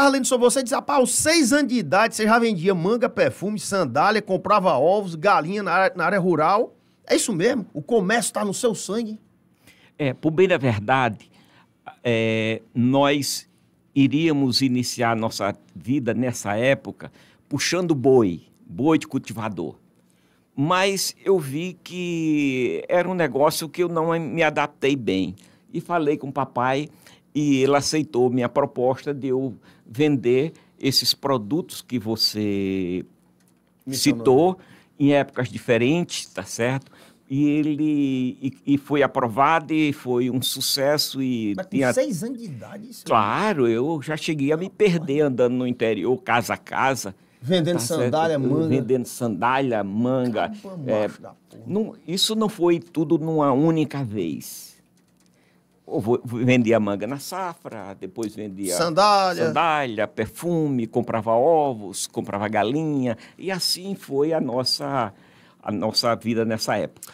tava lendo sobre você e disse, rapaz, aos seis anos de idade você já vendia manga, perfume, sandália, comprava ovos, galinha na área, na área rural. É isso mesmo? O comércio está no seu sangue? É, por bem da verdade, é, nós iríamos iniciar nossa vida nessa época puxando boi, boi de cultivador. Mas eu vi que era um negócio que eu não me adaptei bem. E falei com o papai, e ele aceitou minha proposta de eu vender esses produtos que você Me citou em épocas diferentes, tá certo? E ele e, e, foi aprovado e foi um sucesso e Mas tinha... com seis anos de idade isso né? claro eu já cheguei a me perder andando no interior casa a casa vendendo tá sandália certo? manga vendendo sandália manga Caramba, é, não, isso não foi tudo numa única vez ou vendia manga na safra, depois vendia sandália. sandália, perfume, comprava ovos, comprava galinha. E assim foi a nossa, a nossa vida nessa época.